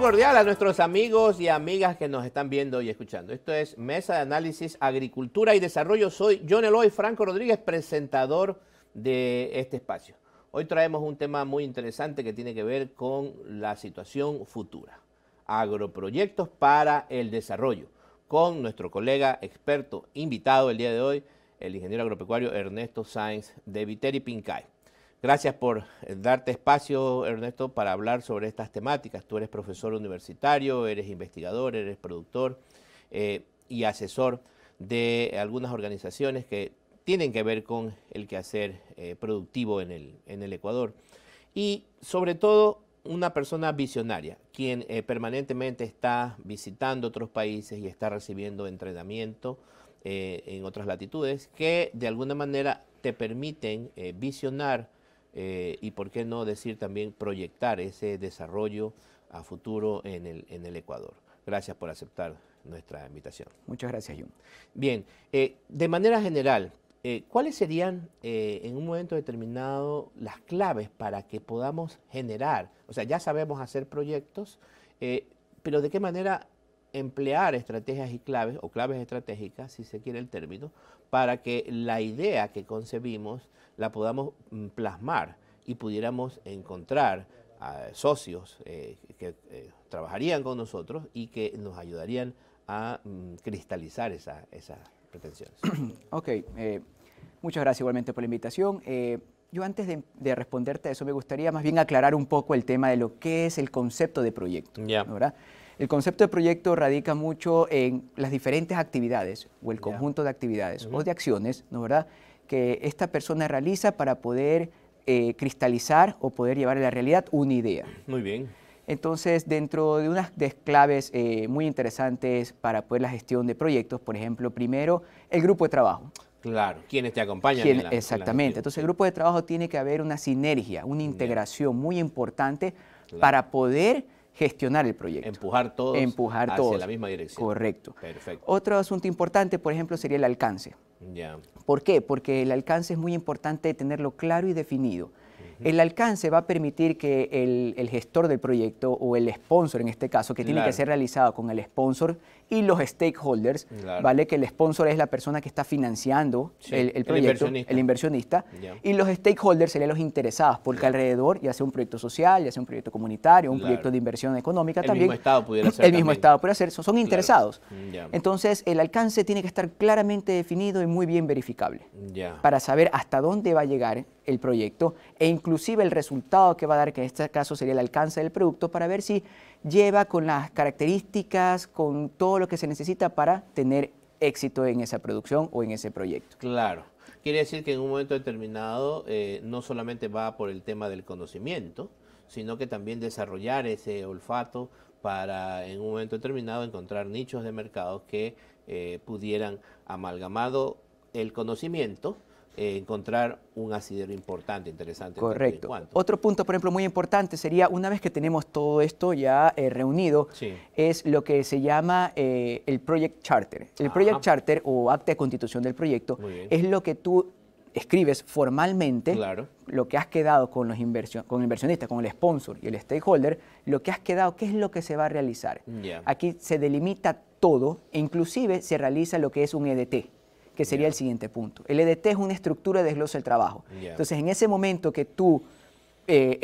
cordial a nuestros amigos y amigas que nos están viendo y escuchando. Esto es Mesa de Análisis Agricultura y Desarrollo. Soy John Eloy Franco Rodríguez, presentador de este espacio. Hoy traemos un tema muy interesante que tiene que ver con la situación futura. Agroproyectos para el desarrollo. Con nuestro colega experto invitado el día de hoy, el ingeniero agropecuario Ernesto Sáenz de Viteri Pincay. Gracias por eh, darte espacio, Ernesto, para hablar sobre estas temáticas. Tú eres profesor universitario, eres investigador, eres productor eh, y asesor de algunas organizaciones que tienen que ver con el quehacer eh, productivo en el, Ecuador. Y sobre todo, una persona visionaria, quien permanentemente está visitando otros países y está recibiendo entrenamiento en otras latitudes, que de alguna manera te permiten visionar eh, y por qué no decir también proyectar ese desarrollo a futuro en el, en el Ecuador. Gracias por aceptar nuestra invitación. Muchas gracias, Jun. Bien, eh, de manera general, eh, ¿cuáles serían en un momento determinado las claves para que podamos generar? O sea, ya sabemos hacer proyectos, pero ¿de qué manera emplear estrategias y claves, o claves estratégicas, si se quiere el término, para que la idea que concebimos la podamos mm, plasmar y pudiéramos encontrar a eh, socios eh, que eh, trabajarían con nosotros y que nos ayudarían a mm, cristalizar esas pretensiones. ok, muchas gracias igualmente por la invitación. yo antes de, responderte a eso me gustaría más bien aclarar un poco el tema de lo que es el concepto de proyecto. El concepto de proyecto radica mucho en las diferentes actividades o el conjunto de actividades o de acciones, ¿no verdad? que esta persona realiza para poder eh, cristalizar o poder llevar a la realidad una idea. Muy bien. Entonces, dentro de unas claves eh, muy interesantes para poder la gestión de proyectos, por ejemplo, primero, el grupo de trabajo. Claro, quienes te acompañan. exactamente. Entonces, el grupo de trabajo tiene que haber una sinergia, una integración muy importante para poder gestionar el proyecto. Empujar todos, Empujar hacia la misma dirección. Correcto. Perfecto. Otro asunto importante, por ejemplo, sería el alcance. ¿Por qué? Porque el alcance es muy importante tenerlo claro y definido. El alcance va a permitir que el, gestor del proyecto o el sponsor en este caso, que tiene que ser realizado con el sponsor y los stakeholders, ¿vale? Que el sponsor es la persona que está financiando el, proyecto, el inversionista, y los stakeholders serían los interesados, porque alrededor, ya sea un proyecto social, ya sea un proyecto comunitario, un proyecto de inversión económica también. El mismo Estado pudiera hacer. El mismo Estado pudiera hacer, son, son interesados. Entonces, el alcance tiene que estar claramente definido y muy bien verificable para saber hasta dónde va a llegar el proyecto e inclusive el resultado que va a dar, que en este caso sería el alcance del producto, para ver si lleva con las características, con todo lo que se necesita para tener éxito en esa producción o en ese proyecto. Claro. Quiere decir que en un momento determinado eh, no solamente va por el tema del conocimiento, sino que también desarrollar ese olfato para en un momento determinado encontrar nichos de mercado que eh, pudieran amalgamado el conocimiento eh, encontrar un asidero importante, interesante. Correcto. Otro punto, por ejemplo, muy importante sería, una vez que tenemos todo esto ya eh, reunido, es lo que se llama eh, el Project Charter. El Project Charter o acta de constitución del proyecto es lo que tú escribes formalmente lo que has quedado con los inversión, con el inversionista, con el sponsor y el stakeholder, lo que has quedado, qué es lo que se va a realizar. Aquí se delimita todo, e inclusive se realiza lo que es un EDT, que sería el siguiente punto. El EDT es una estructura de desglose del trabajo. Entonces, en ese momento que tú eh,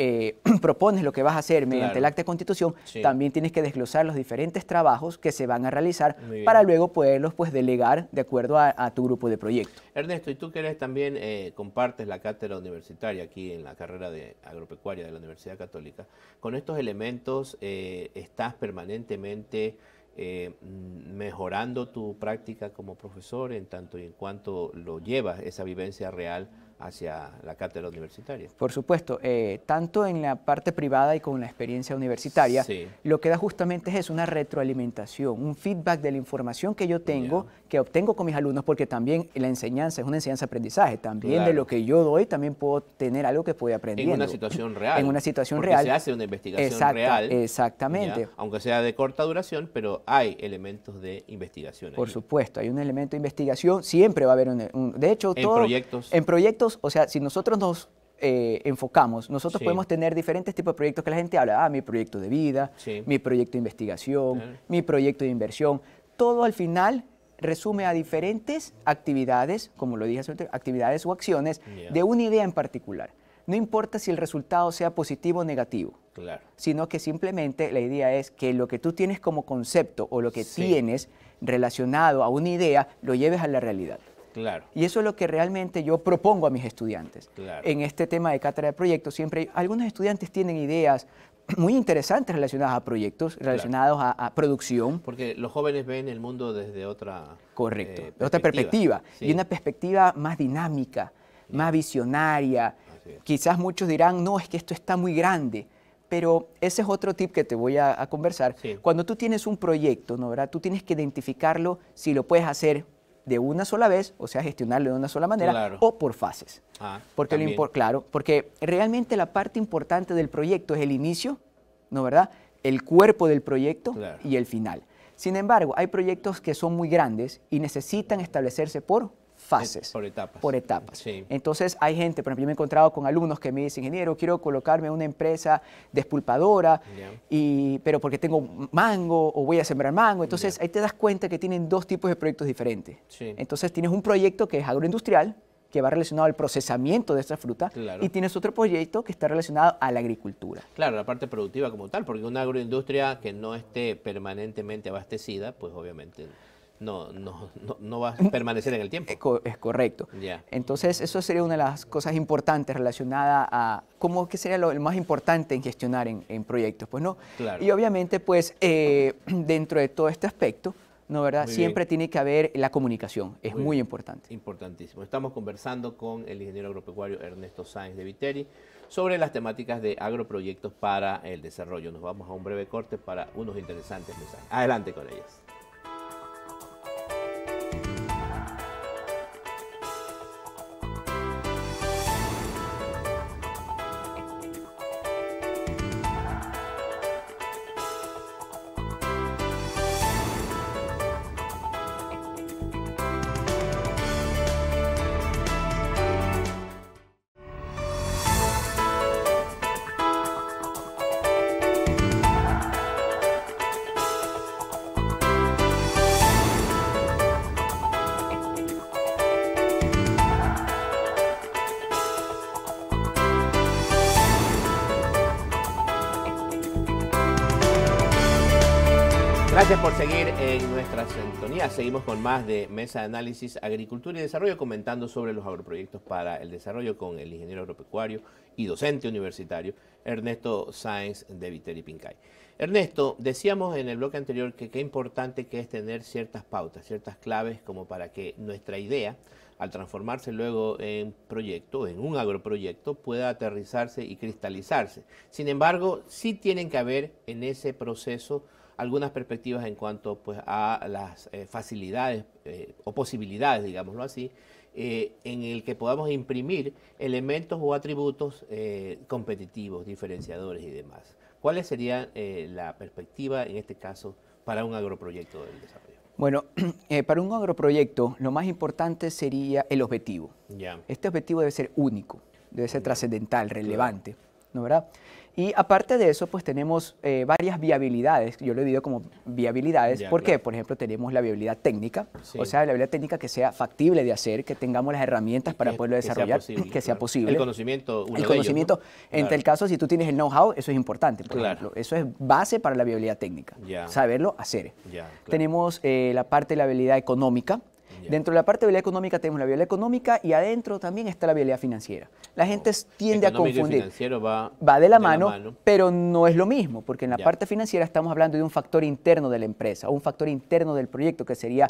eh, propones lo que vas a hacer mediante el acta de constitución, también tienes que desglosar los diferentes trabajos que se van a realizar para luego poderlos pues, delegar de acuerdo a, tu grupo de proyecto. Ernesto, y tú que eres también, eh, compartes la cátedra universitaria aquí en la carrera de agropecuaria de la Universidad Católica, con estos elementos estás permanentemente eh, mejorando tu práctica como profesor en tanto y en cuanto lo llevas, esa vivencia real hacia la cátedra universitaria. Por supuesto, eh, tanto en la parte privada y con la experiencia universitaria, lo que da justamente es una retroalimentación, un feedback de la información que yo tengo, que obtengo con mis alumnos, porque también la enseñanza es una enseñanza-aprendizaje, también de lo que yo doy también puedo tener algo que puede aprender. En una situación real. En una situación real. se hace una investigación real. Exactamente. Aunque sea de corta duración, pero hay elementos de investigación. Por supuesto, hay un elemento de investigación, siempre va a haber un... de hecho, En proyectos o sea, si nosotros nos eh, enfocamos, nosotros podemos tener diferentes tipos de proyectos que la gente habla, ah, mi proyecto de vida, mi proyecto de investigación, mi proyecto de inversión, todo al final resume a diferentes actividades, como lo dije hace actividades o acciones de una idea en particular. No importa si el resultado sea positivo o negativo, sino que simplemente la idea es que lo que tú tienes como concepto o lo que tienes relacionado a una idea lo lleves a la realidad. Y eso es lo que realmente yo propongo a mis estudiantes. En este tema de cátedra de proyectos, siempre algunos estudiantes tienen ideas muy interesantes relacionadas a proyectos, relacionados a, producción. Porque los jóvenes ven el mundo desde otra... Correcto, eh, otra perspectiva. Y una perspectiva más dinámica, más visionaria. Quizás muchos dirán, no, es que esto está muy grande pero ese es otro tip que te voy a, conversar. Cuando tú tienes un proyecto, ¿no, verdad? Tú tienes que identificarlo si lo puedes hacer de una sola vez, o sea, gestionarlo de una sola manera, o por fases. Ah, porque lo claro, porque realmente la parte importante del proyecto es el inicio, ¿no verdad? El cuerpo del proyecto y el final. Sin embargo, hay proyectos que son muy grandes y necesitan establecerse por fases. Por etapas. Por etapas. Entonces hay gente, por ejemplo, yo me he encontrado con alumnos que me dicen, ingeniero, quiero colocarme en una empresa despulpadora, y, pero porque tengo mango o voy a sembrar mango. Entonces ahí te das cuenta que tienen dos tipos de proyectos diferentes. Entonces tienes un proyecto que es agroindustrial, que va relacionado al procesamiento de esta fruta y tienes otro proyecto que está relacionado a la agricultura. Claro, la parte productiva como tal, porque una agroindustria que no esté permanentemente abastecida, pues obviamente no, no, no, va a permanecer en el tiempo. Es, correcto. Entonces, eso sería una de las cosas importantes relacionadas a cómo que sería lo más importante en gestionar en, proyectos. Pues no. Y obviamente, pues, eh, dentro de todo este aspecto, ¿no verdad? Siempre tiene que haber la comunicación, es muy, importante. Importantísimo. Estamos conversando con el ingeniero agropecuario Ernesto Sáenz de Viteri sobre las temáticas de agroproyectos para el desarrollo. Nos vamos a un breve corte para unos interesantes mensajes. Adelante con ellas Gracias por seguir en nuestra sintonía. Seguimos con más de Mesa de Análisis Agricultura y Desarrollo, comentando sobre los agroproyectos para el desarrollo con el ingeniero agropecuario y docente universitario Ernesto Sáenz de Viteri Pincay. Ernesto, decíamos en el bloque anterior que qué importante que es tener ciertas pautas, ciertas claves como para que nuestra idea, al transformarse luego en proyecto, en un agroproyecto, pueda aterrizarse y cristalizarse. Sin embargo, sí tienen que haber en ese proceso algunas perspectivas en cuanto pues, a las eh, facilidades eh, o posibilidades, digámoslo así, eh, en el que podamos imprimir elementos o atributos competitivos, diferenciadores y demás. ¿Cuál sería la perspectiva en este caso para un agroproyecto del desarrollo? Bueno, para un agroproyecto lo más importante sería el objetivo. Este objetivo debe ser único, debe ser trascendental, relevante. ¿no verdad? Y aparte de eso, pues tenemos eh, varias viabilidades, yo lo he dicho como viabilidades, ¿por qué? por ejemplo tenemos la viabilidad técnica, o sea, la viabilidad técnica que sea factible de hacer, que tengamos las herramientas para poderlo desarrollar, que sea posible. Que sea posible. El conocimiento, uno El de conocimiento, ellos, en tal caso, si tú tienes el know-how, eso es importante, eso es base para la viabilidad técnica, saberlo hacer. tenemos eh, la parte de la viabilidad económica, Dentro de la parte de viabilidad económica tenemos la viabilidad económica y adentro también está la viabilidad financiera. La oh, gente tiende a confundir. financiero va, de, la, mano, pero no es lo mismo, porque en la parte financiera estamos hablando de un factor interno de la empresa, un factor interno del proyecto que sería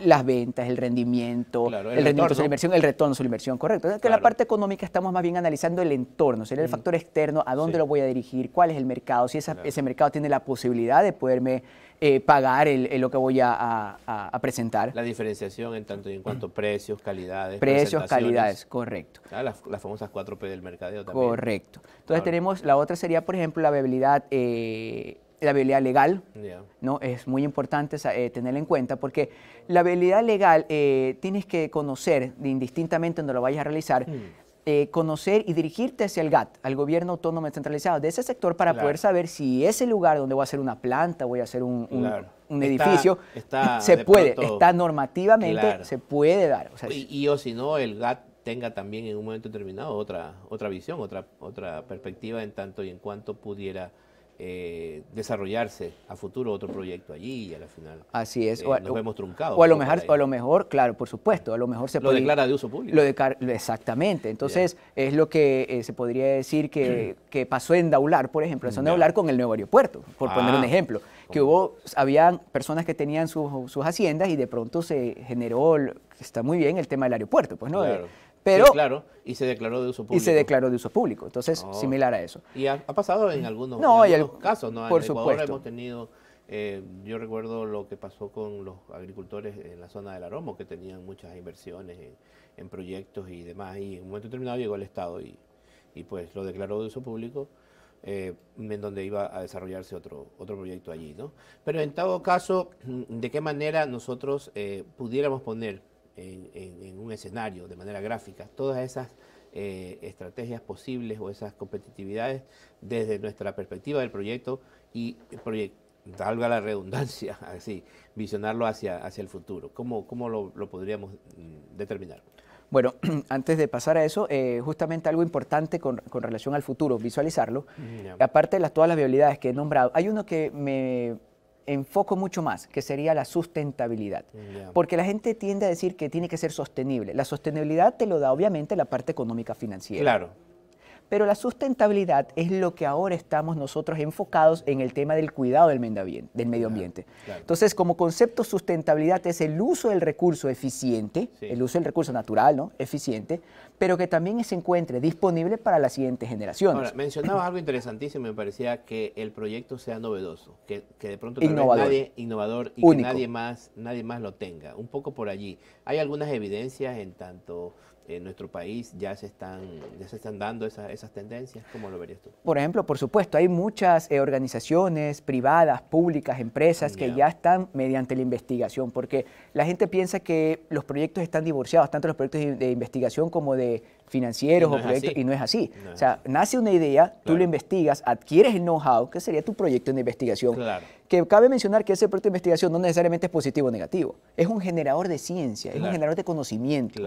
las ventas, el rendimiento, el, retorno rendimiento sobre inversión, el retorno sobre inversión, correcto. que en la parte económica estamos más bien analizando el entorno, sería el mm. factor externo, a dónde lo voy a dirigir, cuál es el mercado, si ese mercado tiene la posibilidad de poderme eh, pagar lo que voy a, presentar. La diferenciación en tanto y en cuanto mm. precios, calidades. Precios, calidades, correcto. las, famosas 4P del mercadeo también. Correcto. Entonces tenemos, la otra sería, por ejemplo, la viabilidad, eh, la viabilidad legal. ¿no? Es muy importante eh, tenerla en cuenta porque la viabilidad legal eh, tienes que conocer, indistintamente donde lo vayas a realizar, mm conocer y dirigirte hacia el GAT, al gobierno autónomo centralizado de ese sector, para poder saber si ese lugar donde voy a hacer una planta, voy a hacer un, edificio, se puede, está normativamente, se puede dar. O y, y, o si no, el GAT tenga también en un momento determinado otra, otra visión, otra, otra perspectiva en tanto y en cuanto pudiera eh, desarrollarse a futuro otro proyecto allí y a la final. Así es. Eh, nos vemos truncados. O a, lo mejor, a lo mejor, claro, por supuesto, a lo mejor se lo declara de uso público. exactamente. Entonces, es lo que eh, se podría decir que, que, pasó en Daular, por ejemplo, en Daular con el nuevo aeropuerto, por ah, poner un ejemplo. Que hubo, habían personas que tenían sus, sus haciendas y de pronto se generó, está muy bien el tema del aeropuerto, pues, ¿no? claro, y se declaró de uso público. Y se declaró de uso público, entonces oh. similar a eso. Y ha, pasado en algunos, no, casos, ¿no? Por en supuesto. hemos tenido, eh, yo recuerdo lo que pasó con los agricultores en la zona del Aromo, que tenían muchas inversiones en, proyectos y demás, y en un momento determinado llegó el Estado y, y pues lo declaró de uso público. Eh, en donde iba a desarrollarse otro, otro proyecto allí, ¿no? Pero en todo caso, ¿de qué manera nosotros eh, pudiéramos poner en, un escenario de manera gráfica, todas esas eh, estrategias posibles o esas competitividades desde nuestra perspectiva del proyecto y salvo a la redundancia, así, visionarlo hacia, hacia el futuro. ¿Cómo, cómo lo, podríamos mm, determinar? Bueno, antes de pasar a eso, eh, justamente algo importante con, relación al futuro, visualizarlo. Mm, Aparte de las, todas las viabilidades que he nombrado, hay uno que me enfoco mucho más, que sería la sustentabilidad. Porque la gente tiende a decir que tiene que ser sostenible. La sostenibilidad te lo da obviamente la parte económica financiera. Claro. Pero la sustentabilidad es lo que ahora estamos nosotros enfocados en el tema del cuidado del medio ambiente. Entonces, como concepto, sustentabilidad es el uso del recurso eficiente, el uso del recurso natural, ¿no? Eficiente, pero que también se encuentre disponible para las siguientes generaciones. Ahora, mencionabas algo interesantísimo, me parecía que el proyecto sea novedoso, que, de pronto nadie innovador y que nadie más, nadie más lo tenga. Un poco por allí. Hay algunas evidencias en tanto en nuestro país ya se están, ya se están dando esas, esas tendencias? ¿Cómo lo verías tú? Por ejemplo, por supuesto, hay muchas eh, organizaciones privadas, públicas, empresas que ya están mediante la investigación, porque la gente piensa que los proyectos están divorciados, tanto los proyectos de investigación como de Okay. financieros o proyectos, y no es así. o sea, nace una idea, tú lo investigas, adquieres el know-how, que sería tu proyecto de investigación. Que cabe mencionar que ese proyecto de investigación no necesariamente es positivo o negativo, es un generador de ciencia, es un generador de conocimiento.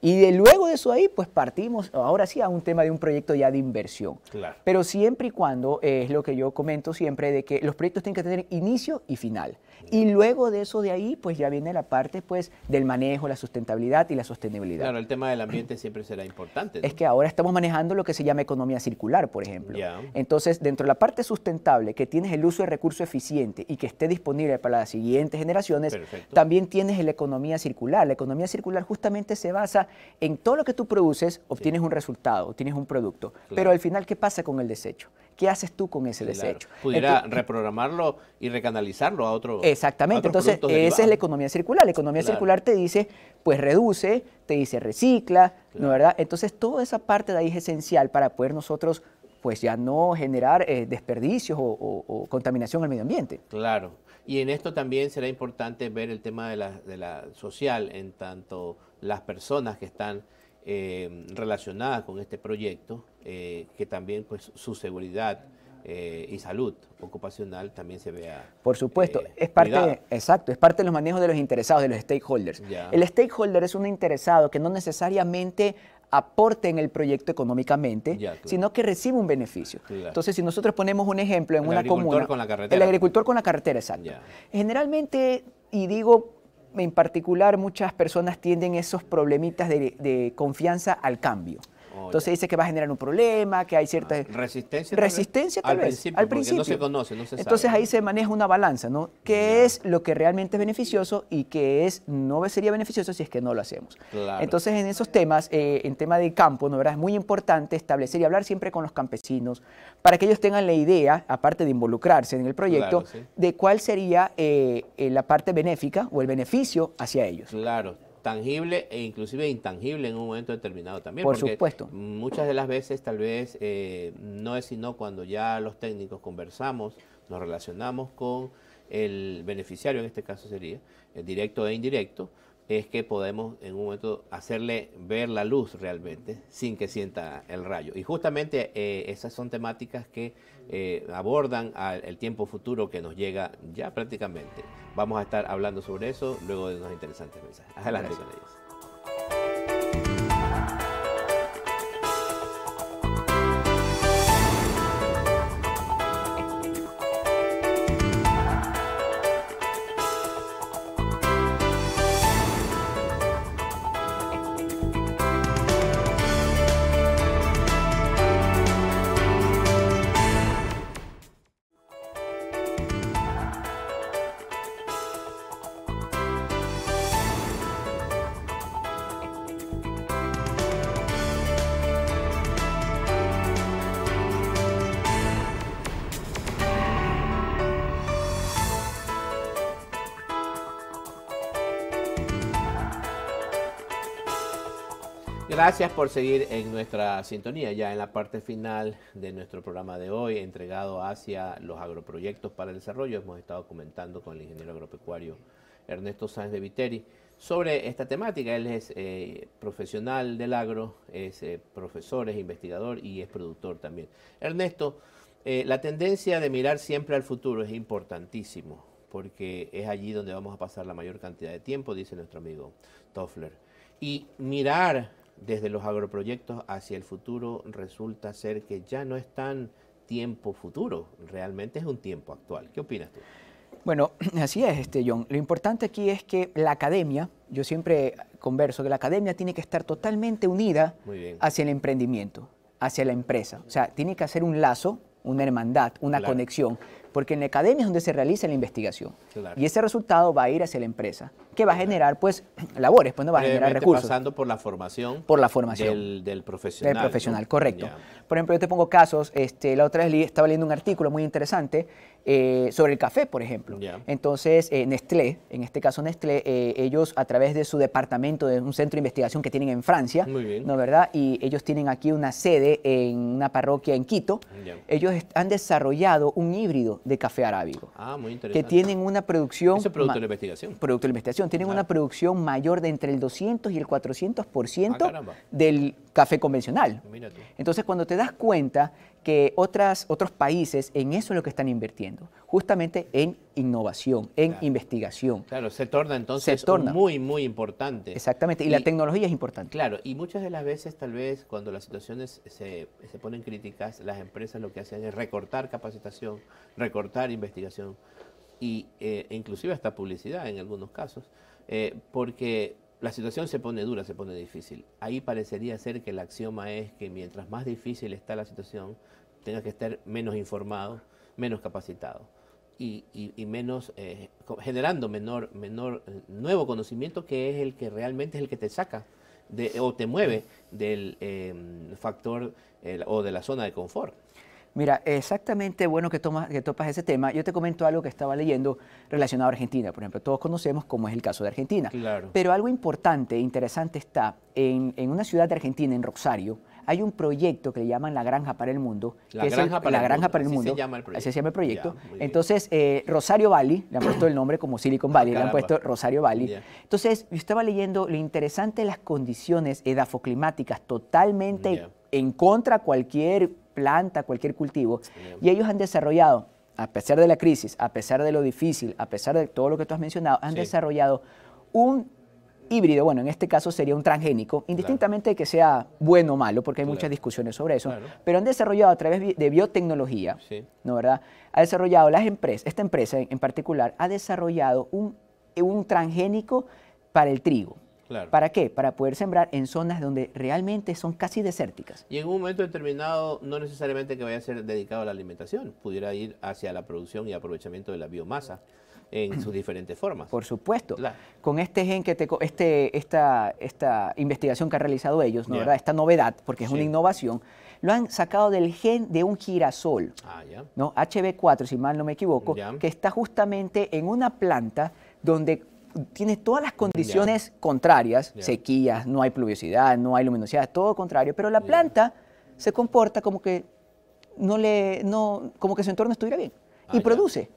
Y de luego de eso ahí, pues partimos ahora sí a un tema de un proyecto ya de inversión. Pero siempre y cuando, eh, es lo que yo comento siempre, de que los proyectos tienen que tener inicio y final. Y luego de eso de ahí, pues ya viene la parte pues del manejo, la sustentabilidad y la sostenibilidad. Claro, el tema del ambiente siempre será importante. Es que ahora estamos manejando lo que se llama economía circular, por ejemplo. Entonces, dentro de la parte sustentable, que tienes el uso de recursos eficiente y que esté disponible para las siguientes generaciones, también tienes la economía circular. La economía circular justamente se basa en todo lo que tú produces, obtienes un resultado, obtienes un producto. Pero al final, ¿qué pasa con el desecho? ¿Qué haces tú con ese desecho? Pudiera reprogramarlo y recanalizarlo a otro. Exactamente. Entonces, esa es la economía circular. La economía circular te dice, pues reduce, te dice recicla, ¿no verdad? Entonces, toda esa parte de ahí es esencial para poder nosotros pues ya no generar eh, desperdicios o, contaminación al medio ambiente. Claro. Y en esto también será importante ver el tema de la social en tanto las personas que están eh, relacionadas con este proyecto, eh, que también pues, su seguridad eh, y salud ocupacional también se vea. Por supuesto, es parte, exacto, es parte de los manejos de los interesados, de los stakeholders. El stakeholder es un interesado que no necesariamente aporte en el proyecto económicamente, sino que recibe un beneficio. Entonces, si nosotros ponemos un ejemplo en una comuna... El agricultor con la carretera. El agricultor con la carretera, exacto. Generalmente, y digo en particular muchas personas tienden esos problemitas de, de confianza al cambio. Entonces dice que va a generar un problema, que hay cierta... ¿Resistencia? Ah, resistencia tal, vez, al principio. no se conoce, no se Entonces ahí se maneja una balanza, ¿no? ¿Qué es lo que realmente es beneficioso y qué es, no sería beneficioso si es que no lo hacemos? Entonces en esos temas, eh, en tema de campo, ¿no verdad? Es muy importante establecer y hablar siempre con los campesinos para que ellos tengan la idea, aparte de involucrarse en el proyecto, de cuál sería eh, eh, la parte benéfica o el beneficio hacia ellos. Claro, tangible e inclusive intangible en un momento determinado también. Por supuesto. Muchas de las veces tal vez eh, no es sino cuando ya los técnicos conversamos, nos relacionamos con el beneficiario, en este caso sería, el eh, directo e indirecto, es que podemos en un momento hacerle ver la luz realmente sin que sienta el rayo. Y justamente eh, esas son temáticas que eh, abordan al, el tiempo futuro que nos llega ya prácticamente. Vamos a estar hablando sobre eso luego de unos interesantes mensajes. Adelante Gracias. Gracias por seguir en nuestra sintonía, ya en la parte final de nuestro programa de hoy, entregado hacia los agroproyectos para el desarrollo. Hemos estado comentando con el ingeniero agropecuario Ernesto Sáenz de Viteri sobre esta temática. Él es eh, profesional del agro, es eh, profesor, es investigador y es productor también. Ernesto, eh, la tendencia de mirar siempre al futuro es importantísimo, porque es allí donde vamos a pasar la mayor cantidad de tiempo, dice nuestro amigo Toffler. Y mirar desde los agroproyectos hacia el futuro resulta ser que ya no es tan tiempo futuro, realmente es un tiempo actual. ¿Qué opinas tú? Bueno, así es, este, John. Lo importante aquí es que la academia, yo siempre converso, que la academia tiene que estar totalmente unida hacia el emprendimiento, hacia la empresa. O sea, tiene que hacer un lazo, una hermandad, una conexión porque en la academia es donde se realiza la investigación. Y ese resultado va a ir hacia la empresa, que va a generar pues labores, pues no va a generar recursos. Pasando por la formación. Por la formación. Del, profesional. Del profesional, correcto. Por ejemplo, yo te pongo casos, este, la otra vez estaba leyendo un artículo muy interesante eh, sobre el café, por ejemplo. Entonces, eh, Nestlé, en este caso Nestlé, eh, ellos a través de su departamento, de un centro de investigación que tienen en Francia, ¿no verdad? Y ellos tienen aquí una sede en una parroquia en Quito. Ellos han desarrollado un híbrido de café arábigo. Ah, muy interesante. Que tienen una producción... producto de la investigación. Producto de investigación. Tienen una producción mayor de entre el 200 y el 400% ah, del café convencional. Entonces, cuando te das cuenta que otras, otros países en eso es lo que están invirtiendo, justamente en innovación, en investigación. Claro, se torna entonces muy, muy importante. Exactamente, y, la tecnología es importante. Claro, y muchas de las veces tal vez cuando las situaciones se, ponen críticas, las empresas lo que hacen es recortar capacitación, recortar investigación y eh, inclusive hasta publicidad en algunos casos, eh, porque la situación se pone dura, se pone difícil. Ahí parecería ser que el axioma es que mientras más difícil está la situación, tenga que estar menos informado, menos capacitado y, menos eh, generando menor, menor eh, nuevo conocimiento que es el que realmente es el que te saca de, o te mueve del eh, factor o de la zona de confort. Mira, exactamente bueno que, tomas, que topas ese tema. Yo te comento algo que estaba leyendo relacionado a Argentina. Por ejemplo, todos conocemos cómo es el caso de Argentina. Claro. Pero algo importante, e interesante está, en, una ciudad de Argentina, en Rosario, hay un proyecto que le llaman La Granja para el Mundo. La, granja, es para, la granja para el Mundo. Así se llama el proyecto. Entonces, eh, Rosario Valley, le han puesto el nombre como Silicon Valley, le han puesto Rosario Valley. Entonces, yo estaba leyendo lo interesante de las condiciones edafoclimáticas totalmente en contra cualquier planta, cualquier cultivo. Y ellos han desarrollado, a pesar de la crisis, a pesar de lo difícil, a pesar de todo lo que tú has mencionado, han desarrollado un híbrido, bueno, en este caso sería un transgénico, indistintamente de que sea bueno o malo, porque hay muchas discusiones sobre eso, pero han desarrollado a través de biotecnología, ¿no verdad? Ha desarrollado las empresas, esta empresa en particular ha desarrollado un, un transgénico para el trigo. ¿Para qué? Para poder sembrar en zonas donde realmente son casi desérticas. Y en un momento determinado, no necesariamente que vaya a ser dedicado a la alimentación, pudiera ir hacia la producción y aprovechamiento de la biomasa en sus diferentes formas. Por supuesto. Con este gen que te, este, esta, esta investigación que han realizado ellos, ¿no, esta novedad, porque es una innovación, lo han sacado del gen de un girasol, ah, ¿no? HB4, si mal no me equivoco, que está justamente en una planta donde tiene todas las condiciones contrarias, sequías, no hay pluviosidad, no hay luminosidad, todo contrario, pero la planta se comporta como que no le, no, como que su entorno estuviera bien ah, y produce.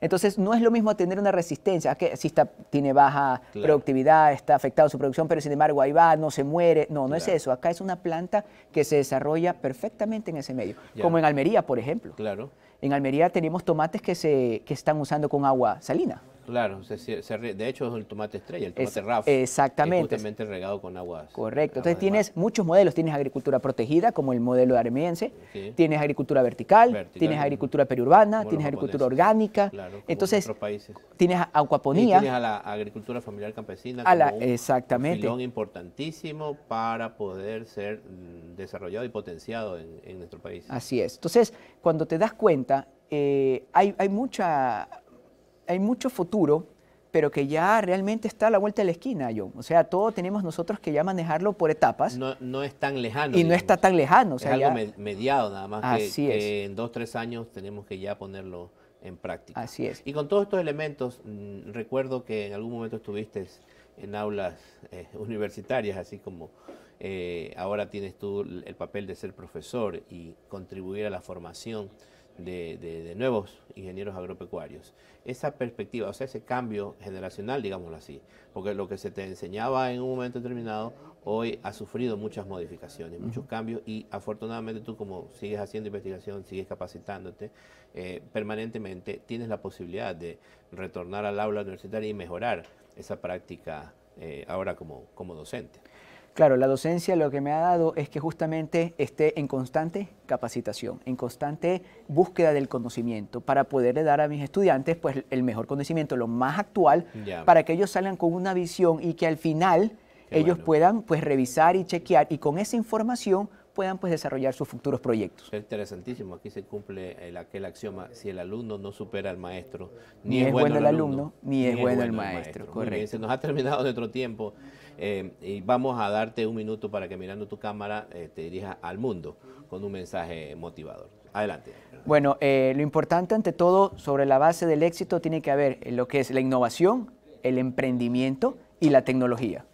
Entonces no es lo mismo tener una resistencia, que si tiene baja productividad, está afectado su producción, pero sin embargo ahí va, no se muere. No, no es eso. Acá es una planta que se desarrolla perfectamente en ese medio, como en Almería, por ejemplo. Claro. En Almería tenemos tomates que se que están usando con agua salina. Claro, de hecho es el tomate estrella, el tomate es, Exactamente. Es justamente regado con aguas. Correcto. Entonces tienes muchos modelos. Tienes agricultura protegida, como el modelo armeniense. Tienes agricultura vertical, tienes agricultura periurbana, tienes agricultura orgánica. Claro, Entonces, tienes acuaponía. Y tienes a la agricultura familiar campesina. exactamente. Un importantísimo para poder ser mm, desarrollado y potenciado en, nuestro país. Así es. Entonces, cuando te das cuenta, eh, hay mucha hay mucho futuro, pero que ya realmente está a la vuelta de la esquina, John. O sea, todo tenemos nosotros que ya manejarlo por etapas. No, no es tan lejano. Y no está tan lejano. O sea, es algo mediado nada más. Así que, es. en dos, tres años tenemos que ya ponerlo en práctica. Así es. Y con todos estos elementos, mm, recuerdo que en algún momento estuviste en aulas eh, universitarias, así como eh, ahora tienes tú el papel de ser profesor y contribuir a la formación de, nuevos ingenieros agropecuarios. Esa perspectiva, o sea, ese cambio generacional, digámoslo así, porque lo que se te enseñaba en un momento determinado, hoy ha sufrido muchas modificaciones, muchos cambios y afortunadamente tú como sigues haciendo investigación, sigues capacitándote eh, permanentemente, tienes la posibilidad de retornar al aula universitaria y mejorar esa práctica eh, ahora como, como docente. Claro, la docencia lo que me ha dado es que justamente esté en constante capacitación, en constante búsqueda del conocimiento para poderle dar a mis estudiantes pues el mejor conocimiento, lo más actual, para que ellos salgan con una visión y que al final ellos puedan pues revisar y chequear y con esa información puedan pues, desarrollar sus futuros proyectos. Es interesantísimo, aquí se cumple aquel axioma, si el alumno no supera al maestro, ni, es, bueno, el alumno, ni, es, bueno, el maestro. Correcto. se nos ha terminado nuestro tiempo eh, y vamos a darte un minuto para que mirando tu cámara eh, te dirijas al mundo con un mensaje motivador. Adelante. Bueno, eh, lo importante ante todo sobre la base del éxito tiene que haber lo que es la innovación, el emprendimiento y la tecnología.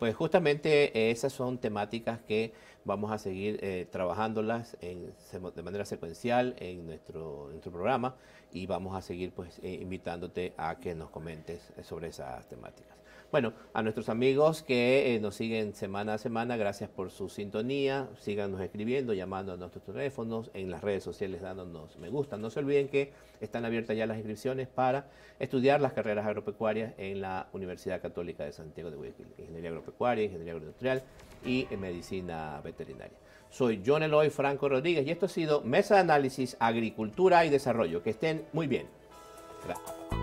Pues justamente esas son temáticas que Vamos a seguir eh, trabajándolas de manera secuencial en nuestro, nuestro, programa y vamos a seguir pues eh, invitándote a que nos comentes sobre esas temáticas. Bueno, a nuestros amigos que eh, nos siguen semana a semana, gracias por su sintonía. Síganos escribiendo, llamando a nuestros teléfonos, en las redes sociales dándonos me gusta. No se olviden que están abiertas ya las inscripciones para estudiar las carreras agropecuarias en la Universidad Católica de Santiago de Guayaquil. Ingeniería agropecuaria, ingeniería agroindustrial, y en medicina veterinaria. Soy John Eloy Franco Rodríguez y esto ha sido Mesa de Análisis Agricultura y Desarrollo. Que estén muy bien. Gracias.